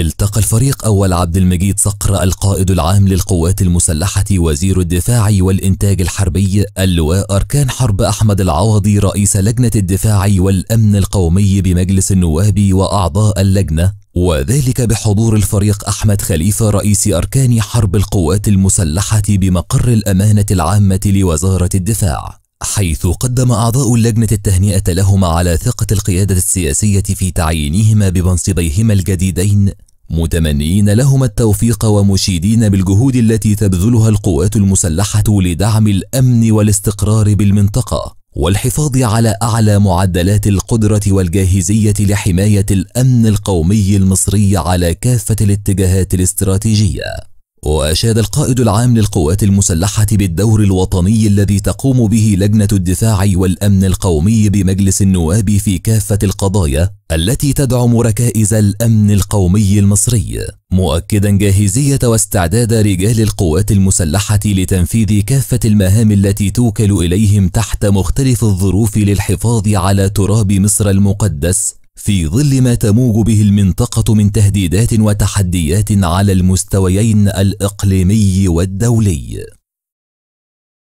التقى الفريق أول عبد المجيد صقر القائد العام للقوات المسلحة وزير الدفاع والإنتاج الحربي اللواء أركان حرب أحمد العوضي رئيس لجنة الدفاع والأمن القومي بمجلس النواب وأعضاء اللجنة وذلك بحضور الفريق أحمد خليفة رئيس أركان حرب القوات المسلحة بمقر الأمانة العامة لوزارة الدفاع حيث قدم أعضاء اللجنة التهنئة لهما على ثقة القيادة السياسية في تعيينهما بمنصبيهما الجديدين متمنيين لهما التوفيق ومشيدين بالجهود التي تبذلها القوات المسلحة لدعم الأمن والاستقرار بالمنطقة والحفاظ على أعلى معدلات القدرة والجاهزية لحماية الأمن القومي المصري على كافة الاتجاهات الاستراتيجية وأشاد القائد العام للقوات المسلحة بالدور الوطني الذي تقوم به لجنة الدفاع والأمن القومي بمجلس النواب في كافة القضايا التي تدعم ركائز الأمن القومي المصري مؤكدا جاهزية واستعداد رجال القوات المسلحة لتنفيذ كافة المهام التي توكل إليهم تحت مختلف الظروف للحفاظ على تراب مصر المقدس في ظل ما تموج به المنطقة من تهديدات وتحديات على المستويين الإقليمي والدولي